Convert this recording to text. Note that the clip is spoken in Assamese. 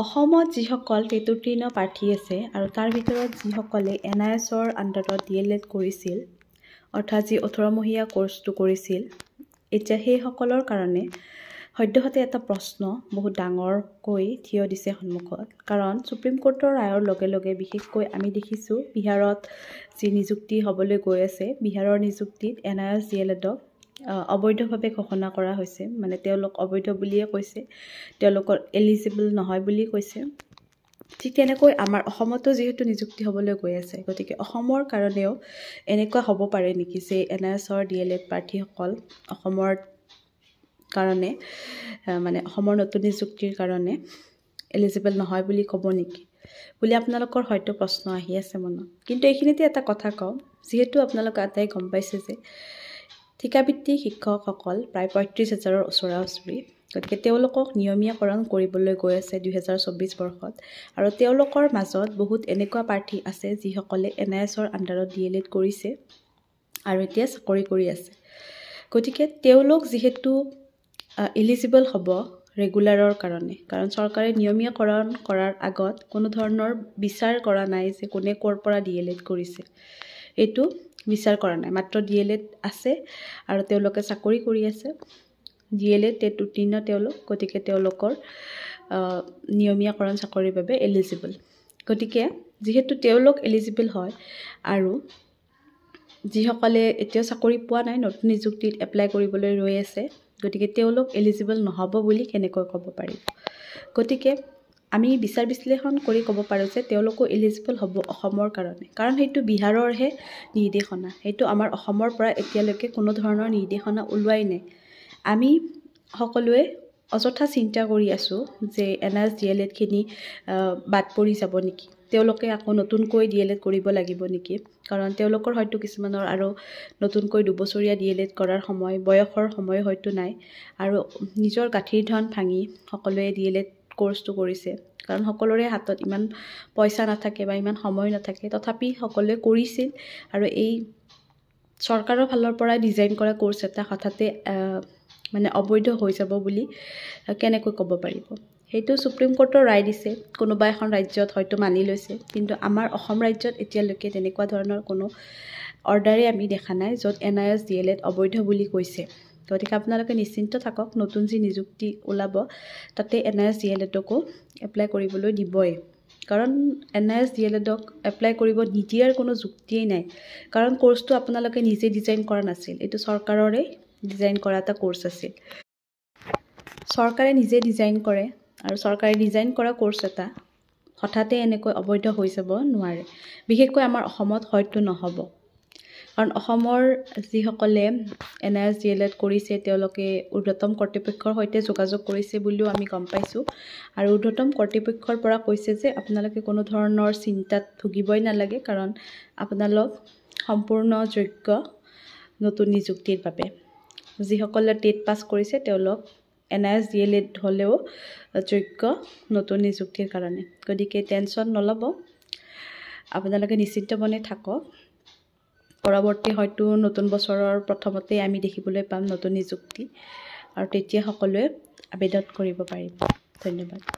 অসমত যিসকল তেতুৰ্তীৰ্ণ প্ৰাৰ্থী আছে আৰু তাৰ ভিতৰত যিসকলে এন আই এছৰ আণ্ডাৰত ডি এল এড কৰিছিল অৰ্থাৎ যি ওঠৰমহীয়া কৰ্চটো কৰিছিল এতিয়া সেইসকলৰ কাৰণে সদ্যহতে এটা প্ৰশ্ন বহুত ডাঙৰকৈ থিয় দিছে সন্মুখত কাৰণ চুপ্ৰিম কোৰ্টৰ ৰায়ৰ লগে লগে বিশেষকৈ আমি দেখিছোঁ বিহাৰত যি নিযুক্তি হ'বলৈ গৈ আছে বিহাৰৰ নিযুক্তিত N I S D L এডক অবৈধভাৱে ঘোষণা কৰা হৈছে মানে তেওঁলোক অবৈধ বুলিয়ে কৈছে তেওঁলোকৰ এলিজিবল নহয় বুলি কৈছে ঠিক তেনেকৈ আমাৰ অসমতো যিহেতু নিযুক্তি হ'বলৈ গৈ আছে গতিকে অসমৰ কাৰণেও এনেকুৱা হ'ব পাৰে নেকি যে এন এছ এছৰ ডি এল এড প্ৰাৰ্থীসকল অসমৰ কাৰণে মানে অসমৰ নতুন নিযুক্তিৰ কাৰণে এলিজিবল নহয় বুলি ক'ব নেকি বুলি আপোনালোকৰ হয়তো প্ৰশ্ন আহি আছে মনত কিন্তু এইখিনিতে এটা কথা কওঁ যিহেতু আপোনালোকে আটাই গম পাইছে যে ঠিকাভিত্তিক শিক্ষকসকল প্ৰায় পঁয়ত্ৰিছ হাজাৰৰ ওচৰা ওচৰি গতিকে তেওঁলোকক নিয়মীয়াকৰণ কৰিবলৈ গৈ আছে দুহেজাৰ চৌব্বিছ বৰ্ষত আৰু তেওঁলোকৰ মাজত বহুত এনেকুৱা প্ৰাৰ্থী আছে যিসকলে এন আই এছৰ আণ্ডাৰত ডি এল এড কৰিছে আৰু এতিয়া চাকৰি কৰি আছে গতিকে তেওঁলোক যিহেতু এলিজিবল হ'ব ৰেগুলাৰৰ কাৰণে কাৰণ চৰকাৰে নিয়মীয়াকৰণ কৰাৰ আগত কোনো ধৰণৰ বিচাৰ কৰা নাই যে কোনে ক'ৰ পৰা ডি এল এড কৰিছে এইটো বিচাৰ কৰা নাই মাত্ৰ ডি এল এড আছে আৰু তেওঁলোকে চাকৰি কৰি আছে ডি এল এড টেট উত্তীৰ্ণ তেওঁলোক গতিকে তেওঁলোকৰ নিয়মীয়াকৰণ চাকৰিৰ বাবে এলিজিবল গতিকে যিহেতু তেওঁলোক এলিজিবল হয় আৰু যিসকলে এতিয়াও চাকৰি পোৱা নাই নতুন নিযুক্তিত এপ্লাই কৰিবলৈ ৰৈ আছে গতিকে তেওঁলোক এলিজিবল নহ'ব বুলি কেনেকৈ ক'ব পাৰিব গতিকে আমি বিচাৰ বিশ্লেষণ কৰি ক'ব পাৰোঁ যে তেওঁলোকো এলিজিবল হ'ব অসমৰ কাৰণে কাৰণ সেইটো বিহাৰৰহে নিৰ্দেশনা সেইটো আমাৰ অসমৰ পৰা এতিয়ালৈকে কোনো ধৰণৰ নিৰ্দেশনা ওলোৱাই নাই আমি সকলোৱে অযথা চিন্তা কৰি আছোঁ যে এন এছ ডি এল এডখিনি বাদ পৰি যাব নেকি তেওঁলোকে আকৌ নতুনকৈ ডি এল এড কৰিব লাগিব নেকি কাৰণ তেওঁলোকৰ হয়তো কিছুমানৰ আৰু নতুনকৈ দুবছৰীয়া ডি এল এড কৰাৰ সময় বয়সৰ সময় হয়তো নাই আৰু নিজৰ গাঁঠিৰ ধন ভাঙি সকলোৱে ডি এল এড কৰ্চটো কৰিছে কাৰণ সকলোৰে হাতত ইমান পইচা নাথাকে বা ইমান সময় নাথাকে তথাপি সকলোৱে কৰিছিল আৰু এই চৰকাৰৰ ফালৰ পৰা ডিজাইন কৰা কোৰ্চ এটা হঠাতে মানে অবৈধ হৈ যাব বুলি কেনেকৈ ক'ব পাৰিব সেইটো ছুপ্ৰিম কোৰ্টৰ ৰায় দিছে কোনোবা এখন ৰাজ্যত হয়তো মানি লৈছে কিন্তু আমাৰ অসম ৰাজ্যত এতিয়ালৈকে তেনেকুৱা ধৰণৰ কোনো অৰ্ডাৰেই আমি দেখা নাই য'ত N I S D L Ed অবৈধ বুলি কৈছে গতিকে আপোনালোকে নিশ্চিন্ত থাকক নতুন যি নিযুক্তি ওলাব তাতে N I S D L এডকো এপ্লাই কৰিবলৈ দিবই কাৰণ N I S D L এডক এপ্লাই কৰিব নিদিয়াৰ কোনো যুক্তিয়েই নাই কাৰণ কোৰ্চটো আপোনালোকে নিজে ডিজাইন কৰা নাছিল এইটো চৰকাৰৰে ডিজাইন কৰা এটা কোৰ্চ আছিল চৰকাৰে নিজে ডিজাইন কৰে আৰু চৰকাৰে ডিজাইন কৰা কোৰ্চ এটা হঠাতে এনেকৈ অবৈধ হৈ যাব নোৱাৰে বিশেষকৈ আমাৰ অসমত হয়তো নহ'ব কাৰণ অসমৰ যিসকলে N I S D L Ed কৰিছে তেওঁলোকে ঊৰ্ধতম কৰ্তৃপক্ষৰ সৈতে যোগাযোগ কৰিছে বুলিও আমি গম পাইছোঁ আৰু ঊৰ্ধতম কৰ্তৃপক্ষৰ পৰা কৈছে যে আপোনালোকে কোনো ধৰণৰ চিন্তাত ভুগিবই নালাগে কাৰণ আপোনালোক সম্পূৰ্ণ যোগ্য নতুন নিযুক্তিৰ বাবে যিসকলে টেট পাছ কৰিছে তেওঁলোক N I S D L Ed হ'লেও যোগ্য নতুন নিযুক্তিৰ কাৰণে গতিকে টেনশ্যন নল'ব আপোনালোকে নিশ্চিত মনে থাকক পৰৱৰ্তী হয়তো নতুন বছৰৰ প্ৰথমতে আমি দেখিবলৈ পাম নতুন নিযুক্তি আৰু তেতিয়া সকলোৱে আবেদন কৰিব পাৰিব ধন্যবাদ